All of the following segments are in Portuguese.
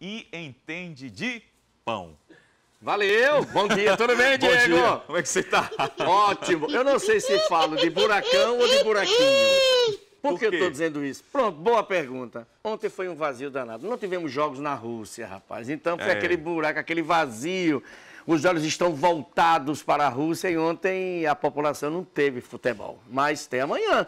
e entende de pão. Valeu! Bom dia, tudo bem, Diego? Dia. Como é que você está? Ótimo! Eu não sei se falo de buracão ou de buraquinho. Por, que eu estou dizendo isso? Pronto, boa pergunta. Ontem foi um vazio danado. Não tivemos jogos na Rússia, rapaz. Então foi é. aquele buraco, aquele vazio. Os olhos estão voltados para a Rússia e ontem a população não teve futebol. Mas tem amanhã.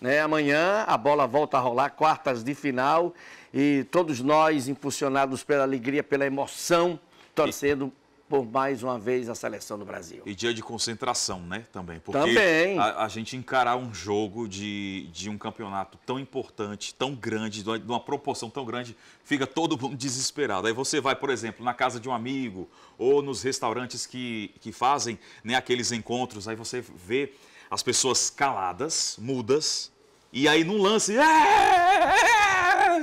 Né? Amanhã a bola volta a rolar, quartas de final. E todos nós, impulsionados pela alegria, pela emoção, torcendo por mais uma vez a seleção do Brasil. E dia de concentração, né? Também. Porque Também. A, a gente encarar um jogo de, de um campeonato tão importante, tão grande, de uma proporção tão grande, fica todo mundo desesperado. Aí você vai, por exemplo, na casa de um amigo ou nos restaurantes que, que fazem né, aqueles encontros, aí você vê as pessoas caladas, mudas, e aí num lance. É, é, é,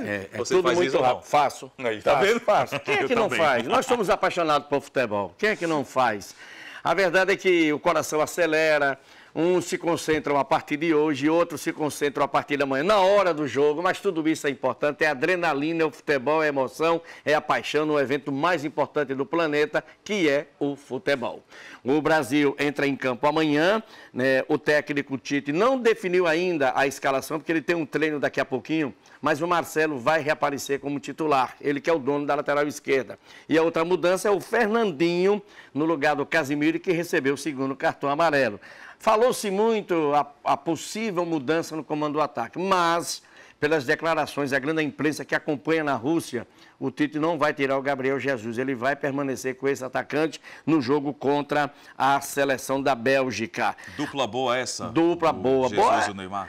é, é tudo muito rápido. Faço. Aí, tá faço, vendo? Faço. Quem é que Eu não também. faz? Nós somos apaixonados por futebol. Quem é que não faz? A verdade é que o coração acelera, Uns se concentram a partir de hoje, outros se concentram a partir da manhã, na hora do jogo, mas tudo isso é importante. É adrenalina, é o futebol, é emoção, é a paixão no é evento mais importante do planeta, que é o futebol. O Brasil entra em campo amanhã, né? o técnico Tite não definiu ainda a escalação, porque ele tem um treino daqui a pouquinho, mas o Marcelo vai reaparecer como titular, ele que é o dono da lateral esquerda. E a outra mudança é o Fernandinho no lugar do Casimiro, que recebeu o segundo cartão amarelo. Falou-se muito a, a possível mudança no comando do ataque, mas pelas declarações da grande imprensa que acompanha na Rússia, o Tite não vai tirar o Gabriel Jesus. Ele vai permanecer com esse atacante no jogo contra a seleção da Bélgica. Dupla boa essa? Dupla boa. Jesus boa. e Neymar.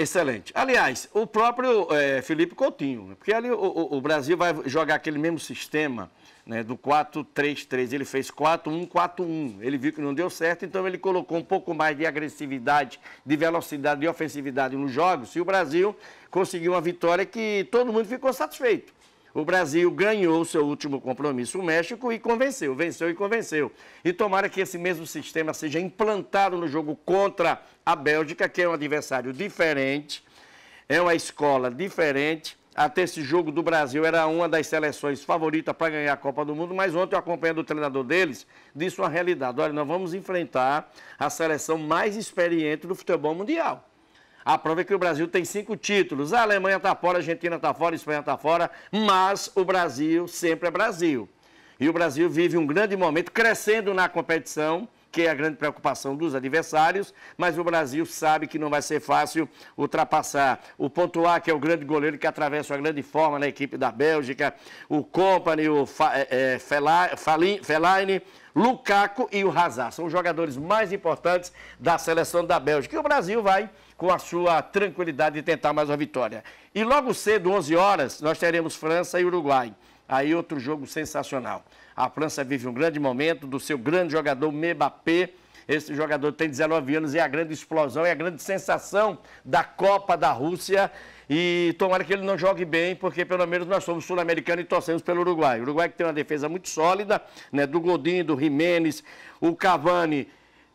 Excelente. Aliás, o próprio é, Felipe Coutinho, né? porque ali o, o, o, Brasil vai jogar aquele mesmo sistema né, do 4-3-3. Ele fez 4-1-4-1. Ele viu que não deu certo, então ele colocou um pouco mais de agressividade, de velocidade, de ofensividade nos jogos. E o Brasil conseguiu uma vitória que todo mundo ficou satisfeito. O Brasil ganhou seu último compromisso, o México, e convenceu, venceu e convenceu. E tomara que esse mesmo sistema seja implantado no jogo contra a Bélgica, que é um adversário diferente, é uma escola diferente. Até esse jogo do Brasil era uma das seleções favoritas para ganhar a Copa do Mundo, mas ontem, acompanhando o treinador deles, disse uma realidade: olha, nós vamos enfrentar a seleção mais experiente do futebol mundial. A prova é que o Brasil tem cinco títulos. A Alemanha está fora, a Argentina está fora, a Espanha está fora, mas o Brasil sempre é Brasil. E o Brasil vive um grande momento, crescendo na competição que é a grande preocupação dos adversários, mas o Brasil sabe que não vai ser fácil ultrapassar. O A, que é o grande goleiro que atravessa uma grande forma na equipe da Bélgica, o Company, o é, é, Fellaini, Lukaku e o Hazard. São os jogadores mais importantes da seleção da Bélgica. E o Brasil vai com a sua tranquilidade tentar mais uma vitória. E logo cedo, 11 horas, nós teremos França e Uruguai. Aí outro jogo sensacional. A França vive um grande momento do seu grande jogador Mbappé. Esse jogador tem 19 anos e é a grande explosão, é a grande sensação da Copa da Rússia. E tomara que ele não jogue bem, porque pelo menos nós somos sul-americanos e torcemos pelo Uruguai. O Uruguai que tem uma defesa muito sólida, né? Do Godinho, do Jiménez, o Cavani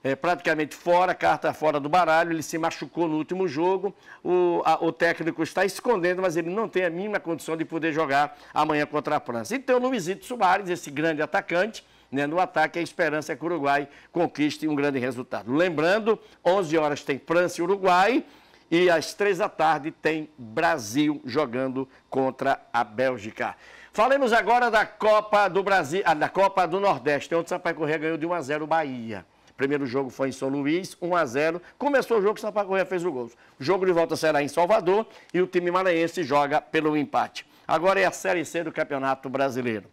é, praticamente fora, carta fora do baralho, ele se machucou no último jogo, o, a, o técnico está escondendo, mas ele não tem a mínima condição de poder jogar amanhã contra a França. Então, Luizito Soares, esse grande atacante, né, no ataque, a esperança é que o Uruguai conquiste um grande resultado. Lembrando, 11 horas tem França e Uruguai, e às três da tarde tem Brasil jogando contra a Bélgica. Falemos agora da Copa do Brasil, ah, da Copa do Nordeste. onde o Sampaio Correia ganhou de 1 a 0 o Bahia. Primeiro jogo foi em São Luís, 1 a 0. Começou o jogo, o Sampaio fez o gol. O jogo de volta será em Salvador e o time maranhense joga pelo empate. Agora é a Série C do Campeonato Brasileiro.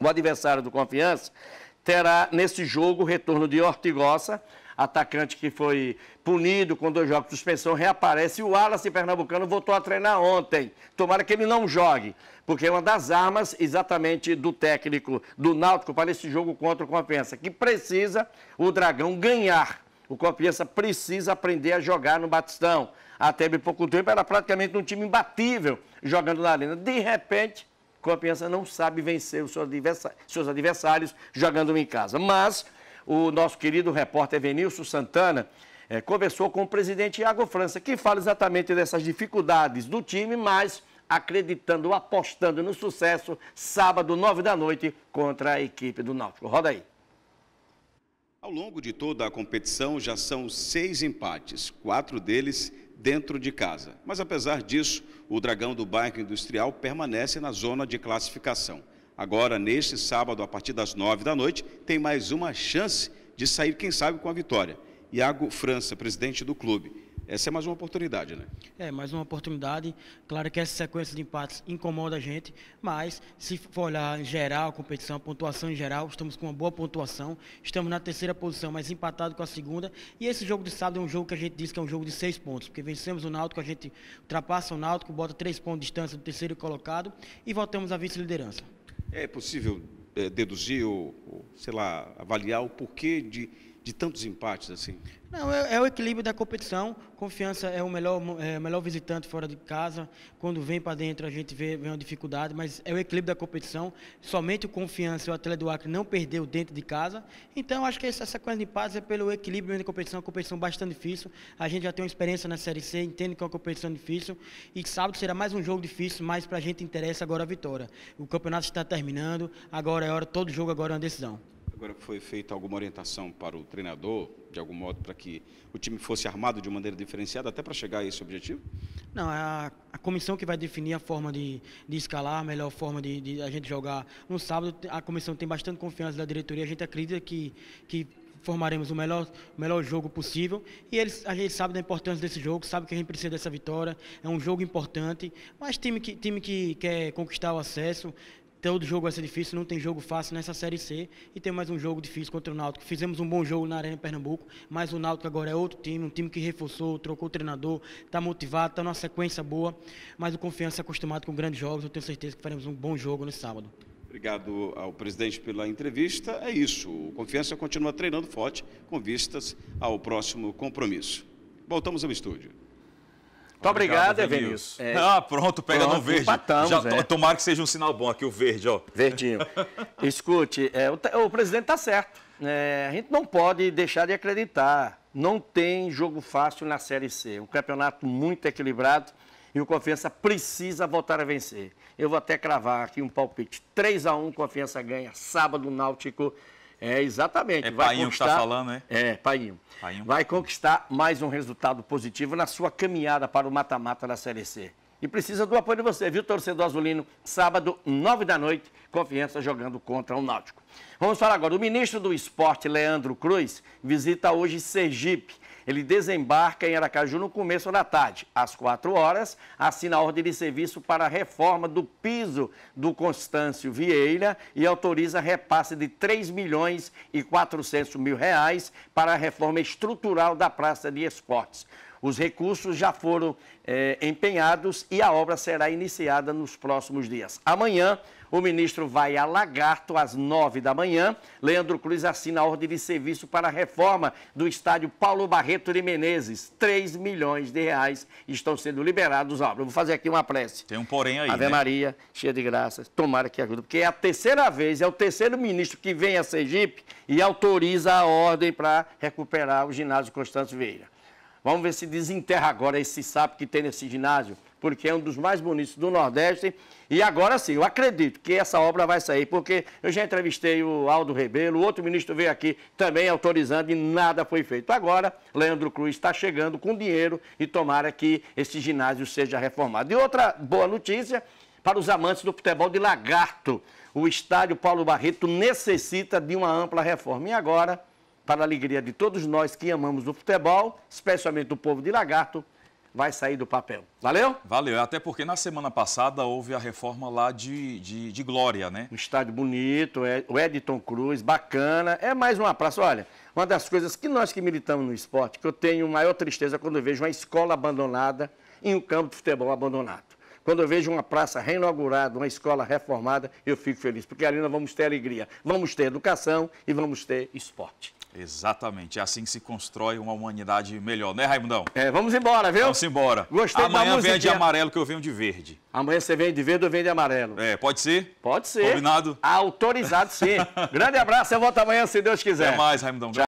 O adversário do Confiança terá nesse jogo o retorno de Hortigosa, atacante que foi punido com dois jogos de suspensão, reaparece. E o Wallace Pernambucano voltou a treinar ontem. Tomara que ele não jogue, porque é uma das armas exatamente do técnico do Náutico para esse jogo contra o Confiança, que precisa o Dragão ganhar. O Confiança precisa aprender a jogar no Batistão. Até bem pouco tempo era praticamente um time imbatível jogando na arena. De repente, Confiança não sabe vencer os seus adversários jogando em casa. Mas o nosso querido repórter Evenilson Santana é, conversou com o presidente Iago França, que fala exatamente dessas dificuldades do time, mas acreditando, apostando no sucesso, sábado, nove da noite, contra a equipe do Náutico. Roda aí. Ao longo de toda a competição, já são seis empates, quatro deles dentro de casa. Mas apesar disso, o Dragão do Bairro Industrial permanece na zona de classificação. Agora, neste sábado, a partir das nove da noite, tem mais uma chance de sair, quem sabe, com a vitória. Iago França, presidente do clube. Essa é mais uma oportunidade, né? É, mais uma oportunidade. Claro que essa sequência de empates incomoda a gente, mas se for olhar em geral a competição, a pontuação em geral, estamos com uma boa pontuação. Estamos na terceira posição, mas empatado com a segunda. E esse jogo de sábado é um jogo que a gente diz que é um jogo de seis pontos, porque vencemos o Náutico, a gente ultrapassa o Náutico, bota três pontos de distância do terceiro colocado e voltamos à vice-liderança. É possível é, deduzir ou, ou, sei lá, avaliar o porquê de de tantos empates assim? Não, é, é, o equilíbrio da competição. Confiança é o melhor, é, melhor visitante fora de casa. Quando vem para dentro, a gente vê, vê uma dificuldade, mas é o equilíbrio da competição. Somente o confiança, o atleta do Acre não perdeu dentro de casa. Então, acho que essa sequência de empates é pelo equilíbrio da competição. É uma competição bastante difícil. A gente já tem uma experiência na Série C, entende que é uma competição difícil. E sábado será mais um jogo difícil, mas para a gente interessa agora a vitória. O campeonato está terminando, agora é hora, todo jogo agora é uma decisão. Agora foi feita alguma orientação para o treinador, de algum modo, para que o time fosse armado de maneira diferenciada até para chegar a esse objetivo? Não, é a, a comissão que vai definir a forma de, de escalar, a melhor forma de, de a gente jogar. No sábado, a comissão tem bastante confiança da diretoria, a gente acredita que, que formaremos o melhor, melhor jogo possível. E eles, a gente sabe da importância desse jogo, sabe que a gente precisa dessa vitória, é um jogo importante. Mas time que, time que quer conquistar o acesso, todo jogo vai ser difícil, não tem jogo fácil nessa Série C e tem mais um jogo difícil contra o Náutico. Fizemos um bom jogo na Arena Pernambuco, mas o Náutico agora é outro time, um time que reforçou, trocou o treinador, está motivado, está numa sequência boa, mas o Confiança é acostumado com grandes jogos, eu tenho certeza que faremos um bom jogo nesse sábado. Obrigado ao presidente pela entrevista. É isso, o Confiança continua treinando forte com vistas ao próximo compromisso. Voltamos ao estúdio. Muito obrigado, Evenilson. É, ah, pronto, pega pronto, no verde. Empatamos, Já, é. Tomara que seja um sinal bom aqui, o verde, ó. Verdinho. Escute, é, o, o, presidente está certo. Né? a gente não pode deixar de acreditar. Não tem jogo fácil na Série C. Um campeonato muito equilibrado e o Confiança precisa voltar a vencer. Eu vou até cravar aqui um palpite. 3 a 1 Confiança ganha. Sábado, Náutico é, exatamente. É vai Painho que está falando, né? É, Painho. Painho. Vai conquistar mais um resultado positivo na sua caminhada para o mata-mata da Série C. E precisa do apoio de você, viu, torcedor azulino? Sábado, nove da noite, confiança jogando contra o Náutico. Vamos falar agora. O ministro do Esporte, Leandro Cruz, visita hoje Sergipe ele desembarca em Aracaju no começo da tarde. Às 4 horas, assina a ordem de serviço para a reforma do piso do Constâncio Vieira e autoriza repasse de 3 milhões e 400 mil reais para a reforma estrutural da Praça de Esportes. Os recursos já foram eh, empenhados e a obra será iniciada nos próximos dias. Amanhã, o ministro vai a Lagarto às nove da manhã. Leandro Cruz assina a ordem de serviço para a reforma do estádio Paulo Barreto de Menezes. 3 milhões de reais estão sendo liberados. Ó, vou fazer aqui uma prece. Tem um porém aí. Ave né? Maria, cheia de graças. Tomara que ajude, porque é a terceira vez, é o terceiro ministro que vem a Sergipe e autoriza a ordem para recuperar o ginásio Constâncio Vieira. Vamos ver se desenterra agora esse sapo que tem nesse ginásio, porque é um dos mais bonitos do Nordeste. E agora sim, eu acredito que essa obra vai sair, porque eu já entrevistei o Aldo Rebelo, outro ministro veio aqui também autorizando e nada foi feito. Agora, Leandro Cruz está chegando com dinheiro e tomara que esse ginásio seja reformado. E outra boa notícia para os amantes do futebol de lagarto. O estádio Paulo Barreto necessita de uma ampla reforma. E agora para a alegria de todos nós que amamos o futebol, especialmente o povo de Lagarto, vai sair do papel. Valeu? Valeu, até porque na semana passada houve a reforma lá de, de, de Glória, né? Um estádio bonito, é, o Edson Cruz, bacana, é mais uma praça. Olha, uma das coisas que nós que militamos no esporte, que eu tenho maior tristeza quando eu vejo uma escola abandonada e um campo de futebol abandonado. Quando eu vejo uma praça reinaugurada, uma escola reformada, eu fico feliz, porque ali nós vamos ter alegria, vamos ter educação e vamos ter esporte. Exatamente, é assim que se constrói uma humanidade melhor, né, Raimundão? É, vamos embora, viu? Vamos embora. Gostei Amanhã vem de amarelo que eu venho de verde. Amanhã você vem de verde, eu venho de amarelo. É, pode ser? Pode ser. Combinado? Autorizado, sim. Grande abraço, eu volto amanhã, se Deus quiser. Até mais, Raimundão. Tchau.